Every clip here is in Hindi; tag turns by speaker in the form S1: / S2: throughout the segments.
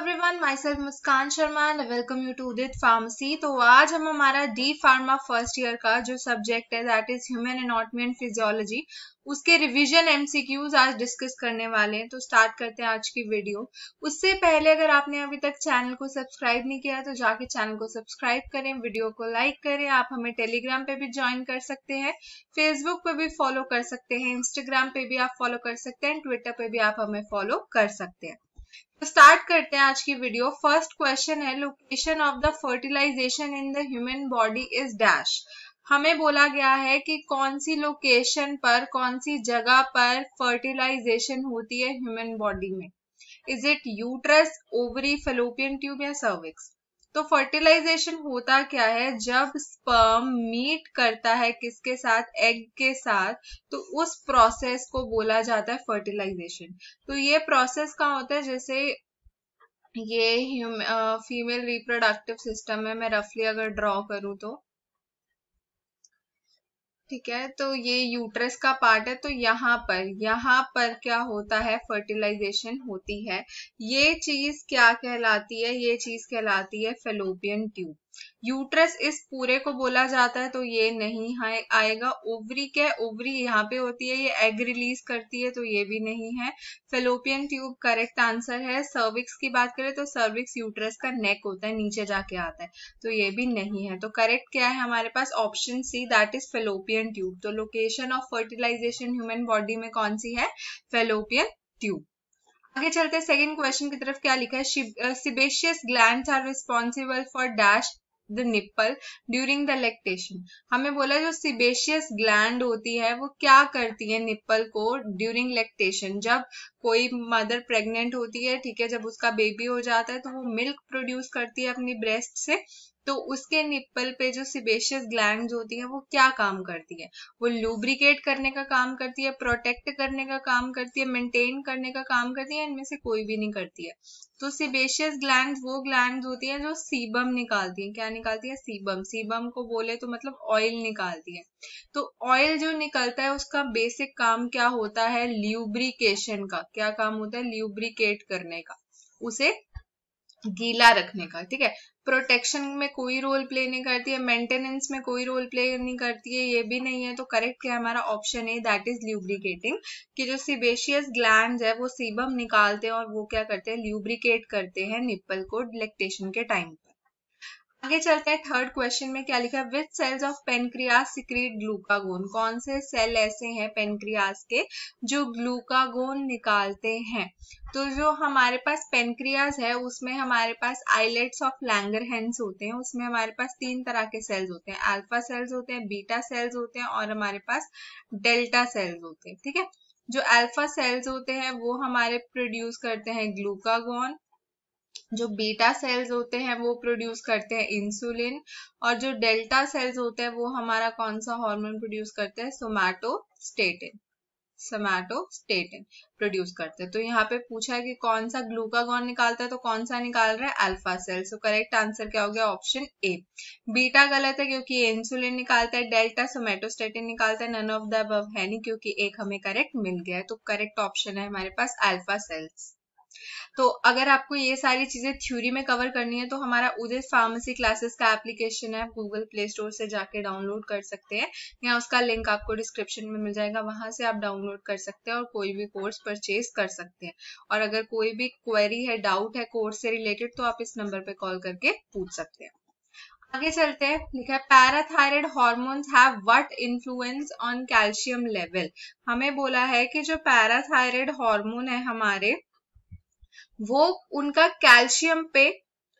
S1: Everyone myself Muskan Sharma and welcome you to Udit pharmacy तो आज हम हमारा डी फार्मा फर्स्ट ईयर का जो सब्जेक्ट है that is human anatomy and physiology उसके रिवीजन एमसीक्यूज आज डिस्कस करने वाले हैं तो स्टार्ट करते हैं आज की वीडियो उससे पहले अगर आपने अभी तक चैनल को सब्सक्राइब नहीं किया तो जाके चैनल को सब्सक्राइब करें वीडियो को लाइक करें आप हमें टेलीग्राम पे भी ज्वाइन कर सकते हैं फेसबुक पे भी फॉलो कर सकते हैं इंस्टाग्राम पे भी आप फॉलो कर सकते हैं ट्विटर पे भी आप हमें फॉलो कर सकते हैं तो स्टार्ट करते हैं आज की वीडियो फर्स्ट क्वेश्चन है location of the fertilization in the human body is dash हमें बोला गया है कि कौन सी लोकेशन पर कौन सी जगह पर फर्टिलाइजेशन होती है ह्यूमन बॉडी में is it uterus ovary fallopian tube या सर्विक्स तो फर्टिलाइजेशन होता क्या है जब स्पर्म मीट करता है किसके साथ एग के साथ तो उस प्रोसेस को बोला जाता है फर्टिलाइजेशन तो ये प्रोसेस कहाँ होता है जैसे ये फीमेल रिप्रोडक्टिव सिस्टम है मैं रफली अगर ड्रॉ करूँ तो ठीक है तो ये यूट्रस का पार्ट है तो यहाँ पर यहाँ पर क्या होता है फर्टिलाइजेशन होती है ये चीज क्या कहलाती है ये चीज कहलाती है फेलोपियन ट्यूब यूट्रस इस पूरे को बोला जाता है तो ये नहीं आएगा ओवरी क्या ओवरी यहाँ पे होती है ये एग रिलीज करती है तो ये भी नहीं है फेलोपियन ट्यूब करेक्ट आंसर है सर्विक्स की बात करें तो सर्विक्स यूट्रस का नेक होता है नीचे जाके आता है तो ये भी नहीं है तो करेक्ट क्या है हमारे पास option C that is fallopian tube तो location of fertilization human body में कौन सी है फेलोपियन ट्यूब आगे चलते सेकंड क्वेश्चन की तरफ क्या लिखा है sebaceous glands are responsible for dash the nipple during the lactation हमें बोला जो सिबेशियस ग्लैंड होती है वो क्या करती है निप्पल को ड्यूरिंग लेक्टेशन जब कोई मदर प्रेग्नेंट होती है ठीक है जब उसका बेबी हो जाता है तो वो मिल्क प्रोड्यूस करती है अपनी ब्रेस्ट से तो उसके निप्पल पे जो सिबेशियस ग्लैंड होती है वो क्या काम करती है वो लुब्रिकेट करने का काम करती है प्रोटेक्ट करने का काम करती है मेंटेन करने का काम करती है इनमें से कोई भी नहीं करती है तो सिबेशियस ग्लैंड वो ग्लैंड होती है जो सीबम निकालती है क्या निकालती है सीबम सीबम को बोले तो मतलब ऑयल निकालती है तो ऑयल जो निकलता है उसका बेसिक काम क्या होता है ल्यूब्रिकेशन का क्या काम होता है ल्यूब्रिकेट करने का उसे गीला रखने का ठीक है प्रोटेक्शन में कोई रोल प्ले नहीं करती है मेंटेनेंस में कोई रोल प्ले नहीं करती है ये भी नहीं है तो करेक्ट क्या हमारा ऑप्शन है दैट इज ल्यूब्रिकेटिंग कि जो सीबेशियस ग्लैंड है वो सीबम निकालते हैं और वो क्या करते हैं ल्यूब्रिकेट करते हैं निप्पल को लेक्टेशन के टाइम पर आगे चलते हैं थर्ड क्वेश्चन में क्या लिखा है which cells of pancreas secrete glucagon कौन से सेल ऐसे हैं पेनक्रियास के जो ग्लूकागोन निकालते हैं तो जो हमारे पास पेनक्रियास है उसमें हमारे पास आइलेट्स ऑफ लैंगर लैंगरहेंस होते हैं उसमें हमारे पास तीन तरह के सेल्स होते हैं अल्फा सेल्स होते हैं बीटा सेल्स होते हैं और हमारे पास डेल्टा सेल्स होते हैं ठीक है जो अल्फा सेल्स होते हैं वो हमारे प्रोड्यूस करते हैं ग्लूकागोन जो बीटा सेल्स होते हैं वो प्रोड्यूस करते हैं इंसुलिन और जो डेल्टा सेल्स होते हैं वो हमारा कौन सा हार्मोन प्रोड्यूस करते हैं सोमैटोस्टेटिन सोमैटोस्टेटिन प्रोड्यूस करते हैं तो यहाँ पे पूछा है कि कौन सा ग्लूकागॉन निकालता है तो कौन सा निकाल रहा है alpha cell so correct answer क्या हो गया ऑप्शन ए बीटा गलत है क्योंकि इंसुलिन निकालता है डेल्टा सोमेटोस्टेटिन निकालता है नन ऑफ द अबव है नहीं क्योंकि एक हमें करेक्ट मिल गया है तो करेक्ट ऑप्शन है हमारे पास अल्फा सेल्स तो अगर आपको ये सारी चीज़ें थ्योरी में कवर करनी है तो हमारा उदय फार्मेसी क्लासेस का एप्लीकेशन है आप गूगल प्ले स्टोर से जाके डाउनलोड कर सकते हैं या उसका लिंक आपको डिस्क्रिप्शन में मिल जाएगा वहां से आप डाउनलोड कर सकते हैं और कोई भी कोर्स परचेज कर सकते हैं और अगर कोई भी क्वेरी है डाउट है कोर्स से रिलेटेड तो आप इस नंबर पर कॉल करके पूछ सकते हैं आगे चलते हैं लिखा है parathyroid hormones have what influence on calcium level हमें बोला है कि जो पैराथायराइड हार्मोन है हमारे वो उनका कैल्शियम पे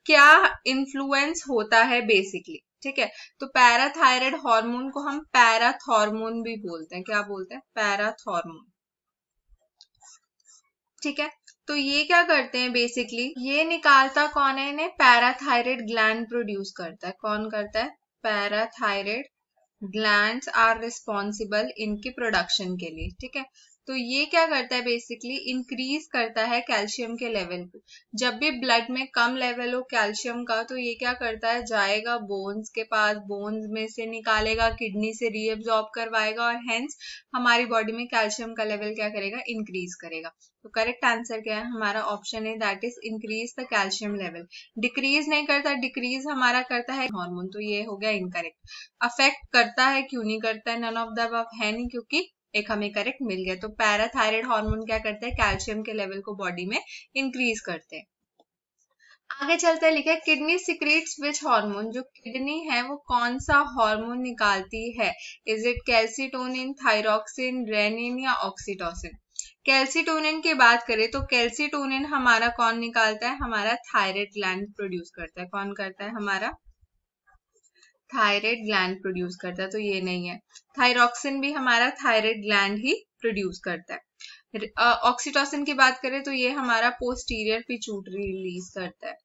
S1: क्या इन्फ्लुएंस होता है बेसिकली ठीक है तो पैराथायराइड हार्मोन को हम पैराथॉर्मोन भी बोलते हैं क्या बोलते हैं पैराथॉर्मोन ठीक है तो ये क्या करते हैं बेसिकली ये निकालता कौन है इन्हें पैराथायराइड ग्लैंड प्रोड्यूस करता है कौन करता है पैराथायराइड ग्लैंड्स आर रिस्पॉन्सिबल इनके प्रोडक्शन के लिए ठीक है तो ये क्या करता है बेसिकली इंक्रीज करता है कैल्शियम के लेवल को जब भी ब्लड में कम लेवल हो कैल्शियम का तो ये क्या करता है जाएगा बोन्स के पास बोन्स में से निकालेगा किडनी से रीअब्जॉर्ब करवाएगा और हेंस हमारी बॉडी में कैल्शियम का लेवल क्या करेगा इंक्रीज करेगा तो करेक्ट आंसर क्या है हमारा ऑप्शन है that is increase the calcium level decrease नहीं करता डिक्रीज हमारा करता है हॉर्मोन तो ये हो गया इनकरेक्ट अफेक्ट करता है क्यों नहीं करता है नन ऑफ द है नहीं क्योंकि एक हमें करेक्ट मिल गया तो पैराथायराइड हार्मोन क्या करते हैं कैल्शियम के लेवल को बॉडी में इंक्रीज करते हैं आगे चलते हैं लिखा है किडनी सिक्रीट्स विच हार्मोन जो किडनी है वो कौन सा हार्मोन निकालती है is it calcitonin thyroxine renin या ऑक्सीटोसिन कैल्सिटोनिन की बात करें तो कैल्सिटोनिन हमारा कौन निकालता है हमारा थायराइड ग्लैंड प्रोड्यूस करता है कौन करता है हमारा थायराइड ग्लैंड प्रोड्यूस करता है तो ये नहीं है थायरोक्सिन भी हमारा थायराइड ग्लैंड ही प्रोड्यूस करता है ऑक्सीटोसिन की बात करें तो ये हमारा पोस्टीरियर पिचूटरी रिलीज करता है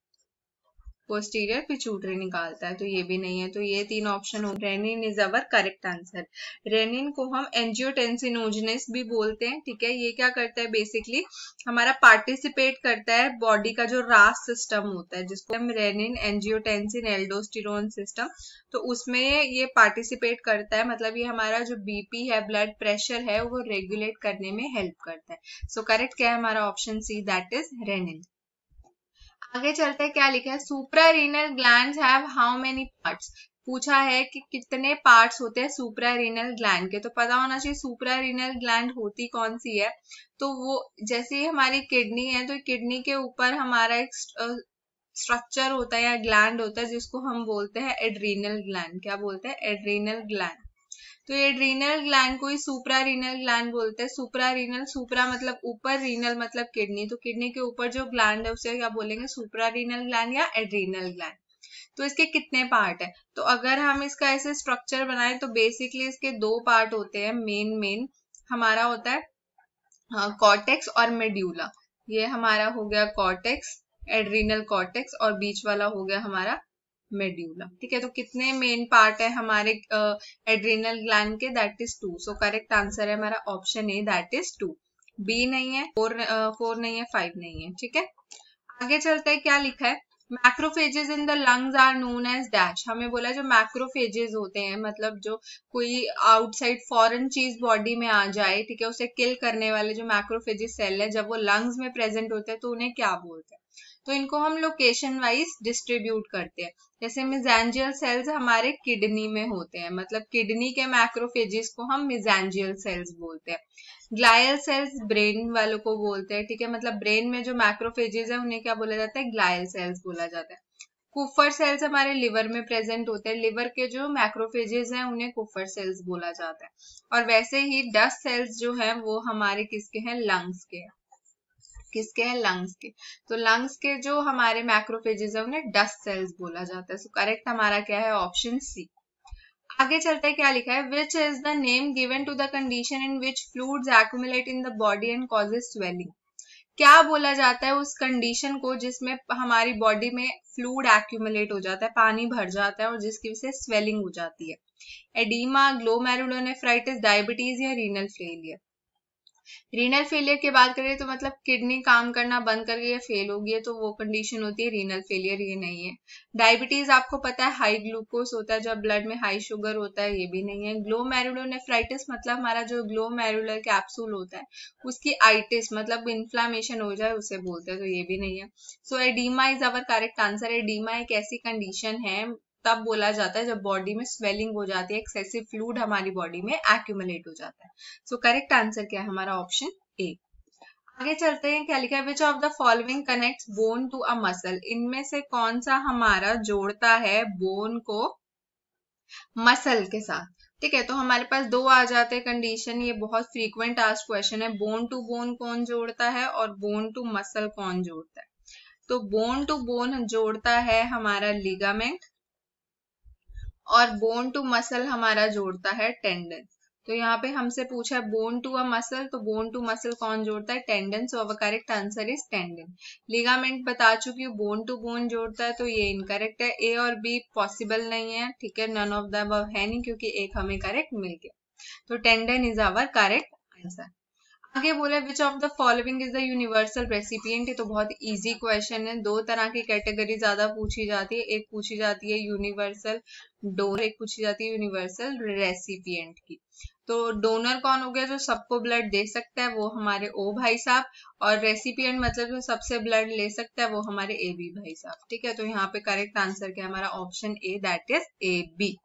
S1: पोस्टीरियर पिचूटरी निकालता है तो ये भी नहीं है तो ये तीन ऑप्शन हो renin is our correct answer renin को हम एंजियोटेंसिनोजनेस भी बोलते हैं ठीक है ये क्या करता है बेसिकली हमारा पार्टिसिपेट करता है बॉडी का जो रास सिस्टम होता है जिसको हम रेनिन एंजियोटेंसिन एल्डोस्टिरोन सिस्टम तो उसमें ये पार्टिसिपेट करता है मतलब ये हमारा जो बीपी है ब्लड प्रेशर है वो रेगुलेट करने में हेल्प करता है सो so, करेक्ट क्या है हमारा option C that is renin आगे चलते हैं क्या लिखा है supra renal gland have how many parts पूछा है कि कितने पार्ट्स होते हैं सुपरा रीनल ग्लैंड के तो पता होना चाहिए सुपरा रीनल ग्लैंड होती कौन सी है तो वो जैसे हमारी किडनी है तो किडनी के ऊपर हमारा एक स्ट्रक्चर होता है या ग्लैंड होता है जिसको हम बोलते हैं एड्रीनल ग्लैंड क्या बोलते हैं एड्रीनल ग्लैंड तो ये रीनल ग्लैंड को ही सुप्रा रीनल ग्लैंड बोलते हैं सुपरा रीनल सुपरा मतलब ऊपर रीनल मतलब किडनी तो किडनी के ऊपर जो ग्लैंड है उसे क्या बोलेंगे सुपरा रीनल ग्लैंड या एड्रीनल ग्लैंड तो इसके कितने पार्ट है तो अगर हम इसका ऐसे स्ट्रक्चर बनाए तो बेसिकली इसके दो पार्ट होते हैं मेन मेन हमारा होता है कॉटेक्स और मेड्यूला ये हमारा हो गया कॉटेक्स एड्रीनल कॉटेक्स और बीच वाला हो गया हमारा मेड्यूला ठीक है तो कितने मेन पार्ट है हमारे एड्रीनल ग्लैंड के that is two so correct answer है हमारा option A that is two B नहीं है फोर फोर नहीं है फाइव नहीं है ठीक है आगे चलते हैं क्या लिखा है macrophages in the lungs are known as dash हमें बोला जो मैक्रोफेजेस होते हैं मतलब जो कोई आउटसाइड फॉरेन चीज बॉडी में आ जाए ठीक है उसे किल करने वाले जो मैक्रोफेजेस सेल है जब वो लंग्स में प्रेजेंट होते हैं तो उन्हें क्या बोलते हैं तो इनको हम लोकेशन वाइज डिस्ट्रीब्यूट करते हैं जैसे मिजेंजियल सेल्स हमारे किडनी में होते हैं मतलब किडनी के मैक्रोफेजिस को हम मिजेंजियल सेल्स बोलते हैं ग्लायल सेल्स ब्रेन वालों को बोलते हैं ठीक है मतलब ब्रेन में जो मैक्रोफेजेस है उन्हें क्या बोला जाता है ग्लायल सेल्स बोला जाता है कुफर सेल्स हमारे लिवर में प्रेजेंट होते हैं लिवर के जो मैक्रोफेजेस हैं उन्हें कुफर सेल्स बोला जाता है और वैसे ही डस्ट सेल्स जो है वो हमारे किसके हैं लंग्स के हैं किसके हैं लंग्स के तो लंग्स के जो हमारे मैक्रोफेजेस है उन्हें डस्ट सेल्स बोला जाता है सो करेक्ट हमारा क्या है ऑप्शन सी आगे चलते क्या लिखा है which is the name given to the condition in which fluid accumulate in the body and causes swelling क्या बोला जाता है उस कंडीशन को जिसमें हमारी बॉडी में फ्लूड एक्यूमुलेट हो जाता है पानी भर जाता है और जिसकी वजह से स्वेलिंग हो जाती है एडीमा ग्लोमेरुलोनेफ्राइटिस डायबिटीज या रीनल फेलियर रीनल फेलियर की बात करें तो मतलब किडनी काम करना बंद कर गई है फेल हो गई है तो वो कंडीशन होती है रीनल फेलियर ये नहीं है डायबिटीज आपको पता है हाई ग्लूकोज होता है जब ब्लड में हाई शुगर होता है ये भी नहीं है मैरुलोनेफ्राइटिस मतलब हमारा जो ग्लोमेरुलर कैप्सूल होता है उसकी आइटिस मतलब इन्फ्लामेशन हो जाए उसे बोलते हैं तो ये भी नहीं है so edema is our correct answer edema एक ऐसी कंडीशन है तब बोला जाता है जब बॉडी में स्वेलिंग हो जाती है एक्सेसिव फ्लूड हमारी बॉडी में एक्यूमुलेट हो जाता है सो करेक्ट आंसर क्या है हमारा ऑप्शन ए आगे चलते हैं क्या लिखा है which of the following connect bone to a muscle इनमें से कौन सा हमारा जोड़ता है बोन को मसल के साथ ठीक है तो हमारे पास दो आ जाते हैं कंडीशन ये बहुत फ्रीक्वेंट आस्ट क्वेश्चन है बोन टू बोन कौन जोड़ता है और बोन टू मसल कौन जोड़ता है तो बोन टू बोन जोड़ता है हमारा लिगामेंट और बोन टू मसल हमारा जोड़ता है टेंडन तो यहाँ पे हमसे पूछा है बोन टू अ मसल तो बोन टू मसल कौन जोड़ता है tendon so our correct answer is tendon ligament बता चुकी हूँ बोन टू बोन जोड़ता है तो ये इनकरेक्ट है ए और बी पॉसिबल नहीं है ठीक है नन ऑफ द है नहीं क्योंकि एक हमें करेक्ट मिल गया तो tendon is our correct answer आगे बोला which of the following is the universal recipient तो बहुत इजी क्वेश्चन है दो तरह की कैटेगरी ज्यादा पूछी जाती है एक पूछी जाती है यूनिवर्सल डोनर एक पूछी जाती है यूनिवर्सल रेसिपियंट की तो डोनर कौन हो गया जो सबको ब्लड दे सकता है वो हमारे ओ भाई साहब और रेसिपियंट मतलब जो सबसे ब्लड ले सकता है वो हमारे ए बी भाई साहब ठीक है तो यहाँ पे करेक्ट आंसर क्या हमारा option A that is A B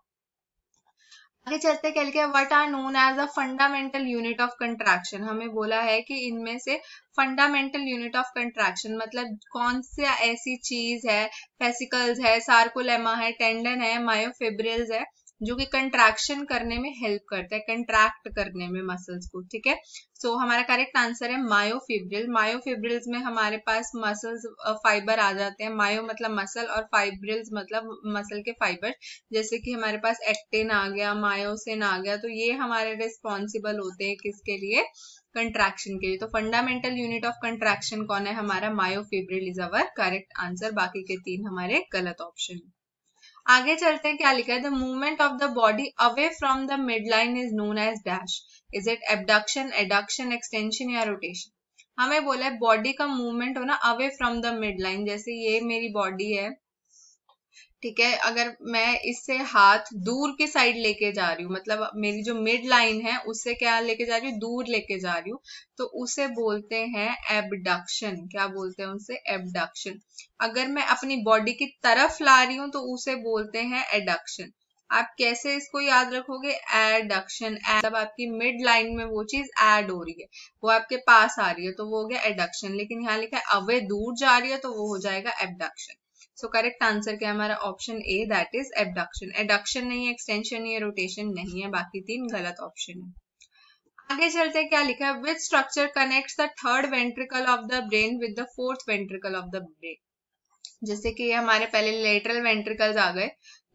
S1: आगे चलते कल के what are known as a fundamental unit of contraction हमें बोला है कि इनमें से फंडामेंटल यूनिट ऑफ कंट्रैक्शन मतलब कौन से ऐसी चीज है फेसिकल्स है सार्कोलेमा है टेंडन है मायोफिब्रिल्स है जो कि कंट्रैक्शन करने में हेल्प करता है कंट्रैक्ट करने में मसल्स को ठीक है सो हमारा करेक्ट आंसर है मायोफिब्रिल मायोफिब्रिल्स में हमारे पास मसल्स फाइबर आ जाते हैं मायो मतलब मसल और फाइब्रिल्स मतलब मसल के फाइबर जैसे कि हमारे पास एक्टिन आ गया मायोसिन आ गया तो ये हमारे रिस्पॉन्सिबल होते हैं किसके लिए कंट्रैक्शन के लिए तो फंडामेंटल यूनिट ऑफ कंट्रैक्शन कौन है हमारा myofibril is our correct answer बाकी के तीन हमारे गलत ऑप्शन आगे चलते हैं क्या लिखा है the movement of the body away from the mid line is known as dash is it abduction adduction extension या रोटेशन हमें बोला है बॉडी का मूवमेंट होना away from the mid line जैसे ये मेरी बॉडी है ठीक है अगर मैं इससे हाथ दूर की साइड लेके जा रही हूँ मतलब मेरी जो मिड लाइन है उससे क्या लेके जा रही हूँ दूर लेके जा रही हूँ तो उसे बोलते हैं एबडक्शन क्या बोलते हैं उसे एबडक्शन अगर मैं अपनी बॉडी की तरफ ला रही हूं तो उसे बोलते हैं एडक्शन आप कैसे इसको याद रखोगे एडक्शन मतलब आपकी मिड लाइन में वो चीज एड हो रही है वो आपके पास आ रही है तो वो हो गया एडक्शन लेकिन यहाँ लिखा है अवे दूर जा रही है तो वो हो जाएगा एबडक्शन सो करेक्ट आंसर क्या हमारा option A that is abduction adduction नहीं है एक्सटेंशन नहीं है रोटेशन नहीं है बाकी तीन गलत ऑप्शन है आगे चलते क्या लिखा है which structure connect the third ventricle of the brain with the fourth ventricle of the brain जैसे कि हमारे पहले लेटरल वेंट्रिकल्स आ गए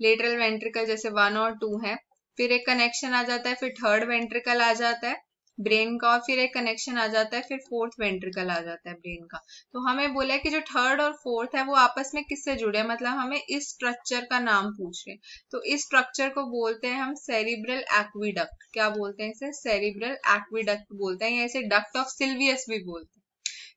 S1: लेटरल वेंट्रिकल जैसे वन और टू है फिर एक कनेक्शन आ जाता है फिर थर्ड वेंट्रिकल आ जाता है ब्रेन का और फिर एक कनेक्शन आ जाता है फिर फोर्थ वेंट्रिकल आ जाता है ब्रेन का तो हमें बोला है कि जो थर्ड और फोर्थ है वो आपस में किससे जुड़े हैं मतलब हमें इस स्ट्रक्चर का नाम पूछ रहे हैं तो इस स्ट्रक्चर को बोलते हैं हम सेरिब्रल एक्विडक्ट क्या बोलते हैं इसे सेरिब्रल एक्विडक्ट बोलते हैं या इसे डक्ट ऑफ सिल्वियस भी बोलते हैं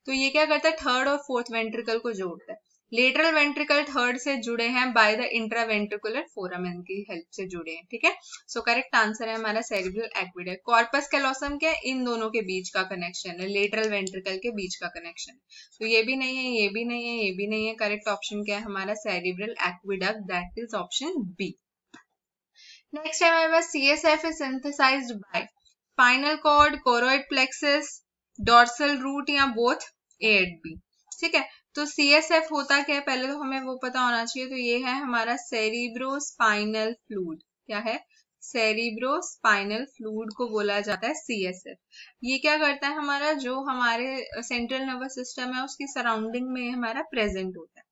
S1: तो ये क्या करता है थर्ड और फोर्थ वेंट्रिकल को जोड़ता है लेटरल वेंट्रिकल थर्ड से जुड़े हैं बाय द इंट्रावेंट्रिकुलर फोरामेन की हेल्प से जुड़े हैं ठीक है सो करेक्ट आंसर है हमारा सेरिब्रल एक्विडक कॉर्पस कैलोसम क्या इन दोनों के बीच का कनेक्शन है लेटरल वेंट्रिकल के बीच का कनेक्शन तो ये भी नहीं है ये भी नहीं है ये भी नहीं है करेक्ट ऑप्शन क्या है हमारा cerebral aqueduct that is option B next है हमारे पास C S F is synthesize by spinal cord choroid plexus dorsal root या बोथ ए एड बी ठीक है तो सी एस एफ होता क्या है पहले तो हमें वो पता होना चाहिए तो ये है हमारा सेरिब्रो स्पाइनल फ्लूड क्या है सेरिब्रो स्पाइनल फ्लूड को बोला जाता है सी एस एफ ये क्या करता है हमारा जो हमारे सेंट्रल नर्वस सिस्टम है उसकी सराउंडिंग में हमारा प्रेजेंट होता है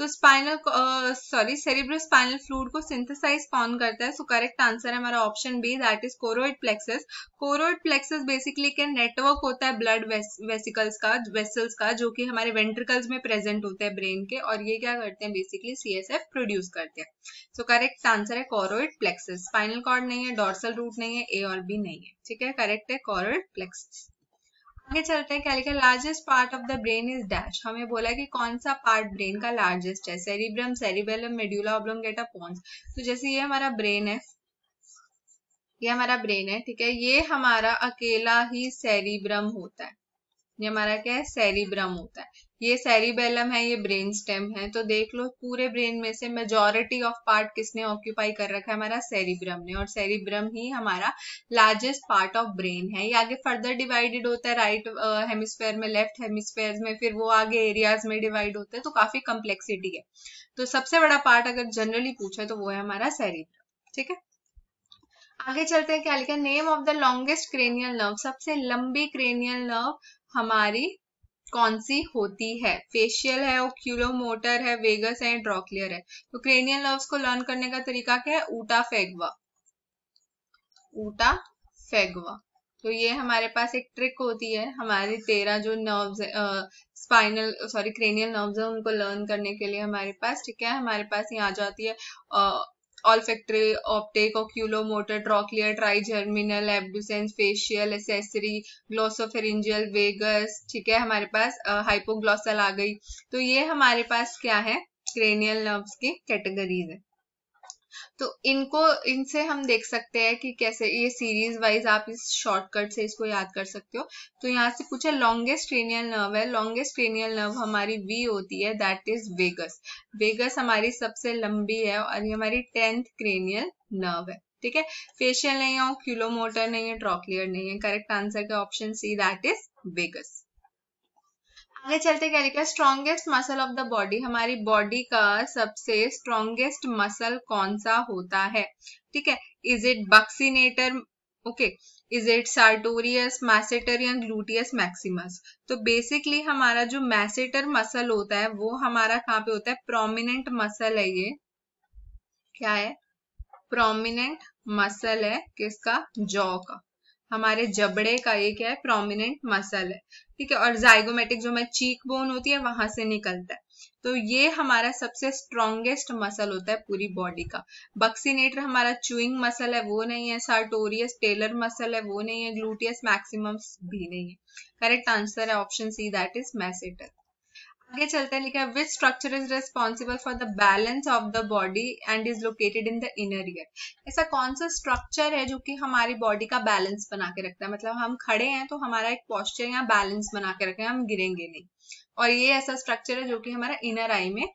S1: तो spinal sorry cerebrospinal fluid को सिंथेसाइज कौन करता है सो करेक्ट आंसर है हमारा option B that is choroid plexus choroid plexus basically क्या नेटवर्क होता है ब्लड वेसिकल्स का वेसल्स का जो कि हमारे वेंट्रिकल्स में प्रेजेंट होते हैं ब्रेन के और ये क्या करते हैं बेसिकली एफ प्रोड्यूस करते हैं सो करेक्ट आंसर है कोरोइड प्लेक्सेस स्पाइनल कॉर्ड नहीं है डॉर्सल रूट नहीं है ए और बी नहीं है ठीक है करेक्ट है कोरोइड प्लेक्सेस आगे चलते हैं क्या लिखा largest part of the brain is dash हमें बोला कि कौन सा पार्ट ब्रेन का लार्जेस्ट है cerebrum cerebellum medulla oblongata pons तो जैसे ये हमारा ब्रेन है ये हमारा ब्रेन है ठीक है ये हमारा अकेला ही सेरिब्रम होता है ये हमारा क्या है सेरिब्रम होता है ये सेरिबेलम है ये ब्रेन स्टेम है तो देख लो पूरे ब्रेन में से मेजोरिटी ऑफ पार्ट किसने ऑक्यूपाई कर रखा है हमारा सेरिब्रम ने और सेरिब्रम ही हमारा लार्जेस्ट पार्ट ऑफ ब्रेन है ये आगे फर्दर डिवाइडेड होता है राइट हेमिस्फेयर uh, में लेफ्ट हेमिस्फेयर में फिर वो आगे एरियाज में डिवाइड होता है तो काफी कम्प्लेक्सिटी है तो सबसे बड़ा पार्ट अगर जनरली पूछे तो वो है हमारा सेरिब्रम ठीक है आगे चलते हैं क्या लिखा name of the longest cranial nerve सबसे लंबी क्रेनियल नर्व हमारी कौन सी होती है फेशियल है ओक्यूलोमोटर है वेगस है ड्रॉक्लियर है तो क्रेनियल नर्व्स को लर्न करने का तरीका क्या है ऊटा फेगवा ऊटा फेगवा तो ये हमारे पास एक ट्रिक होती है हमारी तेरह जो nerves spinal sorry cranial nerves है उनको लर्न करने के लिए हमारे पास ठीक है हमारे पास ये आ जाती है olfactory, optic, oculomotor, trochlear, trigeminal, abducens, facial, accessory, glossopharyngeal, vagus ठीक है हमारे पास हाइपोग्लॉसल आ गई तो ये हमारे पास क्या है क्रेनियल नर्व्स की कैटेगरीज है तो इनको इनसे हम देख सकते हैं कि कैसे ये सीरीज वाइज आप इस शॉर्टकट से इसको याद कर सकते हो तो यहाँ से पूछा लॉन्गेस्ट क्रेनियल नर्व है लॉन्गेस्ट क्रेनियल नर्व हमारी वी होती है दैट इज वेगस वेगस हमारी सबसे लंबी है और ये हमारी टेंथ क्रेनियल नर्व है ठीक है फेशियल नहीं है क्यूलोमोटर नहीं है ट्रॉक्लियर नहीं है करेक्ट आंसर का option C that is vagus आगे चलते क्या लिखा strongest muscle of the body हमारी बॉडी का सबसे स्ट्रॉन्गेस्ट मसल कौन सा होता है ठीक है is it buccinator okay is it sartorius masseter या ग्लूटियस मैक्सिमस तो बेसिकली हमारा जो मैसेटर मसल होता है वो हमारा कहाँ पे होता है प्रोमिनेंट मसल है ये क्या है प्रोमिनेंट मसल है किसका जॉ का हमारे जबड़े का ये क्या है प्रोमिनेंट मसल है ठीक है और जाइगोमेटिक जो मैं चीक बोन होती है वहां से निकलता है तो ये हमारा सबसे स्ट्रॉन्गेस्ट मसल होता है पूरी बॉडी का बक्सीनेटर हमारा चूइंग मसल है वो नहीं है सार्टोरियस टेलर मसल है वो नहीं है ग्लूटियस मैक्सिमम भी नहीं है करेक्ट आंसर है option C that is masseter आगे चलते हैं लिखा है which structure is responsible for the balance of the body and is located in the inner ear ऐसा कौन सा स्ट्रक्चर है जो कि हमारी बॉडी का बैलेंस बना के रखता है मतलब हम खड़े हैं तो हमारा एक पॉस्चर यहाँ बैलेंस बना के रखें हम गिरेंगे नहीं और ये ऐसा स्ट्रक्चर है जो कि हमारा इनर आई में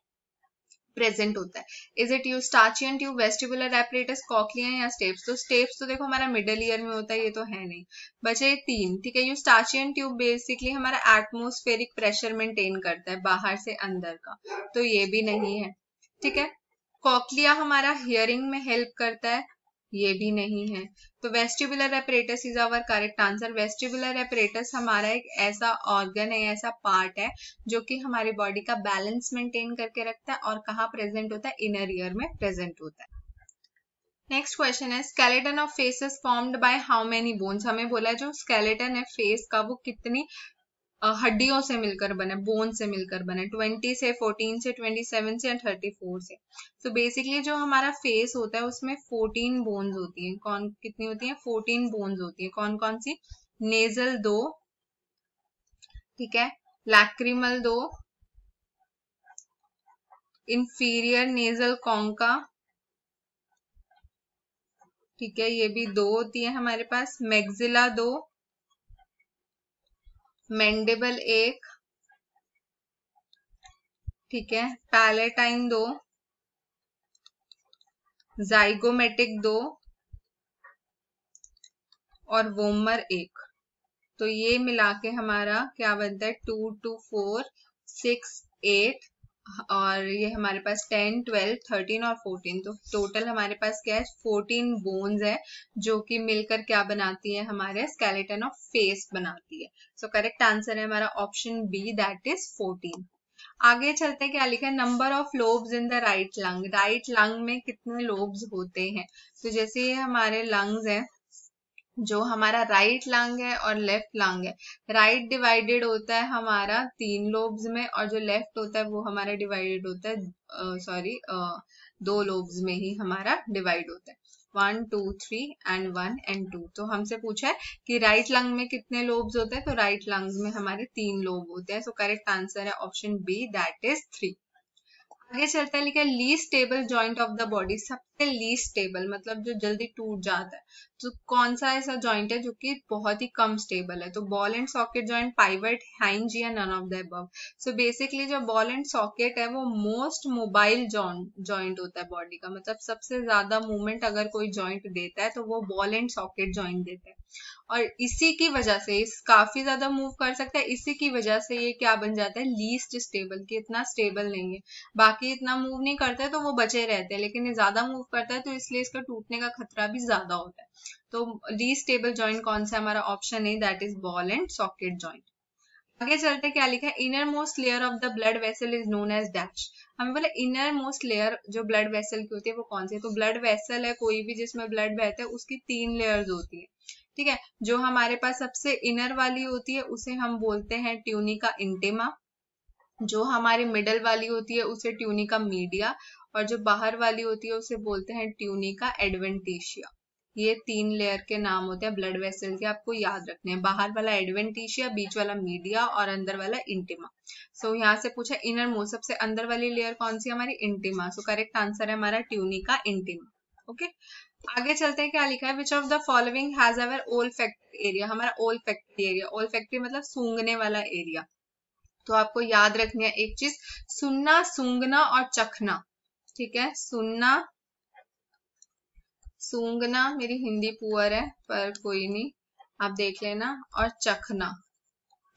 S1: प्रेजेंट होता है is it Eustachian tube vestibular apparatus cochlea या स्टेप्स तो स्टेप्स तो देखो हमारा मिडल ईयर में होता है ये तो है नहीं बचे तीन ठीक है यू स्टाचियन ट्यूब बेसिकली हमारा एटमोस्फेरिक प्रेशर मेंटेन करता है बाहर से अंदर का तो ये भी नहीं है ठीक है कॉकलिया हमारा हियरिंग में हेल्प करता है ये भी नहीं है तो vestibular apparatus is our correct answer vestibular apparatus हमारा एक ऐसा ऑर्गन है ऐसा पार्ट है जो कि हमारी बॉडी का बैलेंस मेंटेन करके रखता है और कहाँ प्रेजेंट होता है इनर ईयर में प्रेजेंट होता है नेक्स्ट क्वेश्चन है skeleton of face is formed by how many bones हमें बोला है जो स्केलेटन है फेस का वो कितनी हड्डियों से मिलकर बने बोन से मिलकर बने 20 से 14 से 27 से 34 से सो so बेसिकली जो हमारा फेस होता है उसमें 14 बोन्स होती हैं कौन कितनी होती हैं 14 बोन्स होती हैं कौन कौन सी नेजल दो ठीक है लैक्रिमल दो इंफीरियर नेजल कॉन्का ठीक है ये भी दो होती है हमारे पास मैग्जिला दो मैंडेबल एक ठीक है पैलेटाइन दो जाइगोमेटिक दो और वोमर एक तो ये मिला के हमारा क्या बनता है two two four six eight और ये हमारे पास टेन ट्वेल्व थर्टीन और फोर्टीन तो टोटल हमारे पास क्या है फोर्टीन बोन्स है जो कि मिलकर क्या बनाती है हमारे स्केलेटन ऑफ फेस बनाती है सो करेक्ट आंसर है हमारा option B that is fourteen आगे चलते क्या लिखा है number of lobes in the right lung right lung में कितने लोब्स होते हैं तो जैसे ये हमारे लंग्स हैं जो हमारा राइट लंग है और लेफ्ट लंग है राइट डिवाइडेड होता है हमारा तीन लोब्स में और जो लेफ्ट होता है वो हमारा डिवाइडेड होता है सॉरी दो लोब्स में ही हमारा डिवाइड होता है one two three and one and two तो हमसे पूछा है कि राइट लंग में कितने लोब्स होते हैं तो राइट लंग्स में हमारे तीन लोब होते हैं सो करेक्ट आंसर है option B that is three आगे चलता है लिखा least stable joint of the body सब लीस्ट स्टेबल मतलब जो जल्दी टूट जाता है तो कौन सा ऐसा जॉइंट है जो कि बहुत ही कम स्टेबल है तो ball and socket joint pivot hinge या none of the above so basically जो बॉल एंड सॉकेट है वो मोस्ट मोबाइल जॉइंट होता है बॉडी का मतलब सबसे ज्यादा मूवमेंट अगर कोई जॉइंट देता है तो वो बॉल एंड सॉकेट जॉइंट देता है और इसी की वजह से इस काफी ज्यादा मूव कर सकता है इसी की वजह से ये क्या बन जाता है लीस्ट स्टेबल कि इतना स्टेबल नहीं है बाकी इतना मूव नहीं करते तो वो बचे रहते हैं लेकिन ये ज्यादा मूव मूव करता है तो इसलिए इसका टूटने का खतरा भी ज्यादा होता है तो लीस्ट स्टेबल ज्वाइंट कौन सा हमारा ऑप्शन है that is ball and socket joint आगे चलते क्या लिखा है innermost layer of the blood vessel is known as dash हमें बोला इनर मोस्ट लेयर जो ब्लड वेसल की होती है वो कौन सी है तो ब्लड वेसल है कोई भी जिसमें ब्लड बहता है उसकी तीन लेयर्स होती है ठीक है जो हमारे पास सबसे इनर वाली होती है उसे हम बोलते हैं ट्यूनिका इंटेमा जो हमारी मिडल वाली होती है उसे ट्यूनिका मीडिया और जो बाहर वाली होती है उसे बोलते हैं ट्यूनिका एडवेंटिशिया ये तीन लेयर के नाम होते हैं ब्लड वेसल के आपको याद रखने हैं बाहर वाला एडवेंटिशिया बीच वाला मीडिया और अंदर वाला इंटिमा सो so, यहाँ से पूछा इनर मोस्ट सबसे अंदर वाली लेयर कौन सी हमारी इंटिमा सो करेक्ट आंसर है हमारा ट्यूनिका इंटिमा ओके okay? आगे चलते हैं क्या लिखा है which of the following has our olfactory area हमारा ओल फैक्ट्री एरिया ओल फैक्ट्री मतलब सूंघने वाला एरिया तो आपको याद रखनी है एक चीज सुनना सूंघना और चखना ठीक है सुनना सूंघना मेरी हिंदी पुअर है पर कोई नहीं आप देख लेना और चखना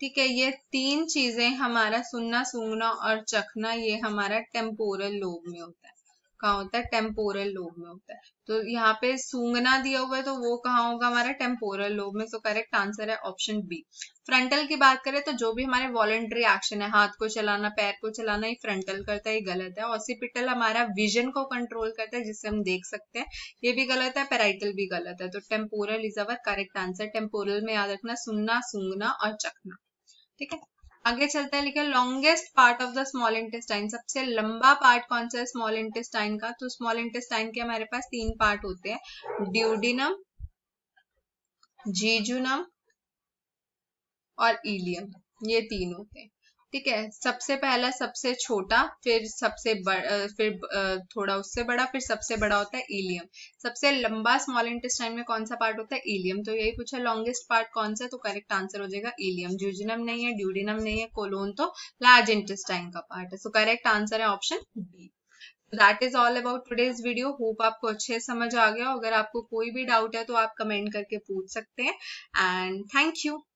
S1: ठीक है ये तीन चीजें हमारा सुनना सूंघना और चखना ये हमारा टेम्पोरल लोब में होता है कहा होता है टेम्पोरल लोब में होता है तो यहाँ पे सूंगना दिया हुआ है तो वो कहाँ होगा हमारा टेम्पोरल लोब में सो करेक्ट आंसर है ऑप्शन बी फ्रंटल की बात करें तो जो भी हमारे वॉलेंट्री एक्शन है हाथ को चलाना पैर को चलाना ये फ्रंटल करता है ये गलत है ऑसिपिटल हमारा विजन को कंट्रोल करता है जिससे हम देख सकते हैं ये भी गलत है पेराइटल भी गलत है तो temporal is our correct answer temporal में याद रखना सुनना सूंगना और चखना ठीक है आगे चलते हैं लिखे longest part of the small intestine सबसे लंबा पार्ट कौन सा है स्मॉल इंटेस्टाइन का तो स्मॉल इंटेस्टाइन के हमारे पास तीन पार्ट होते हैं ड्यूडिनम जीजुनम और इलियम ये तीन होते हैं ठीक है सबसे पहला सबसे छोटा फिर सबसे बड़ा फिर थोड़ा उससे बड़ा फिर सबसे बड़ा होता है इलियम सबसे लंबा स्मॉल इंटेस्टाइन में कौन सा पार्ट होता है इलियम तो यही पूछा लॉन्गेस्ट पार्ट कौन सा तो करेक्ट आंसर हो जाएगा इलियम जूजिनम नहीं है ड्यूडिनम नहीं है कोलोन तो लार्ज इंटेस्टाइन का पार्ट है सो करेक्ट आंसर है option B that is all about today's video hope आपको अच्छे समझ आ गया अगर आपको कोई भी डाउट है तो आप कमेंट करके पूछ सकते हैं एंड थैंक यू